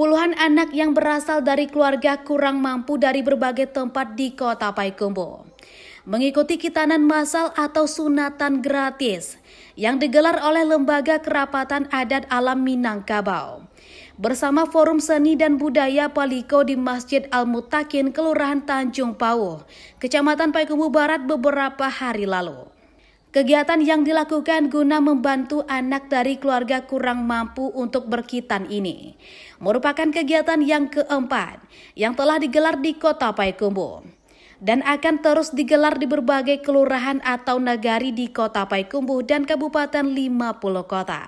Puluhan anak yang berasal dari keluarga kurang mampu dari berbagai tempat di kota Payakumbuh mengikuti kitanan masal atau sunatan gratis yang digelar oleh Lembaga Kerapatan Adat Alam Minangkabau bersama Forum Seni dan Budaya Paliko di Masjid Al-Mutakin, Kelurahan Tanjung Pauh, Kecamatan Paikumbu Barat beberapa hari lalu. Kegiatan yang dilakukan guna membantu anak dari keluarga kurang mampu untuk berkitan ini merupakan kegiatan yang keempat yang telah digelar di Kota Paikumbu dan akan terus digelar di berbagai kelurahan atau nagari di Kota Paikumbu dan Kabupaten 50 kota.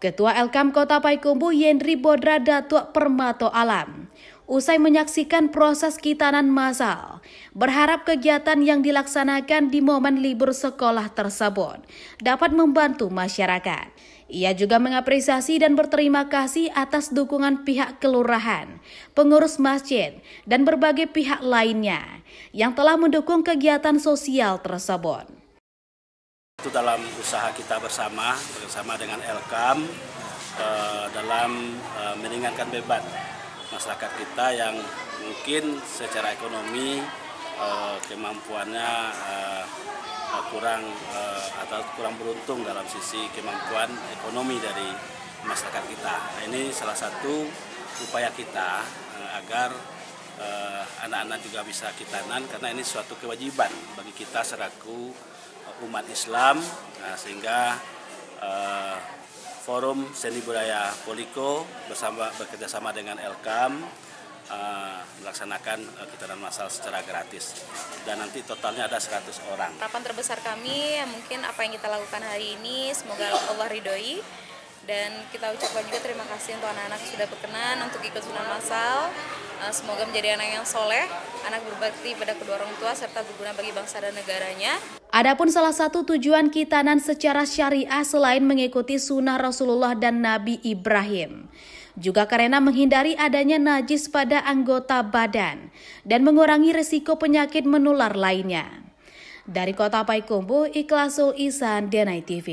Ketua Elkam Kota Paikumbu Yendri Bodra Datuk Permato Alam usai menyaksikan proses kitanan massal, berharap kegiatan yang dilaksanakan di momen libur sekolah tersebut dapat membantu masyarakat. Ia juga mengapresiasi dan berterima kasih atas dukungan pihak kelurahan, pengurus masjid, dan berbagai pihak lainnya yang telah mendukung kegiatan sosial tersebut. Itu dalam usaha kita bersama, bersama dengan Elkam, eh, dalam eh, meringankan beban masyarakat kita yang mungkin secara ekonomi eh, kemampuannya eh, eh, kurang atau kurang beruntung dalam sisi kemampuan ekonomi dari masyarakat kita. Nah, ini salah satu upaya kita agar anak-anak juga bisa kita nan karena ini suatu kewajiban bagi kita seraku umat Islam nah, sehingga Forum Seni Budaya Poliko bersama bekerjasama dengan Elkam eh, melaksanakan uh, eh, kitaran masal secara gratis dan nanti totalnya ada 100 orang. Harapan terbesar kami mungkin apa yang kita lakukan hari ini semoga Allah ridhoi dan kita ucapkan juga terima kasih untuk anak-anak sudah berkenan untuk ikut sunan masal. Eh, semoga menjadi anak yang soleh, anak berbakti pada kedua orang tua serta berguna bagi bangsa dan negaranya. Adapun salah satu tujuan kitanan secara syariah selain mengikuti sunnah Rasulullah dan Nabi Ibrahim, juga karena menghindari adanya najis pada anggota badan dan mengurangi resiko penyakit menular lainnya. Dari Kota Paikumbu, Ikhlasul Isan, DNI TV.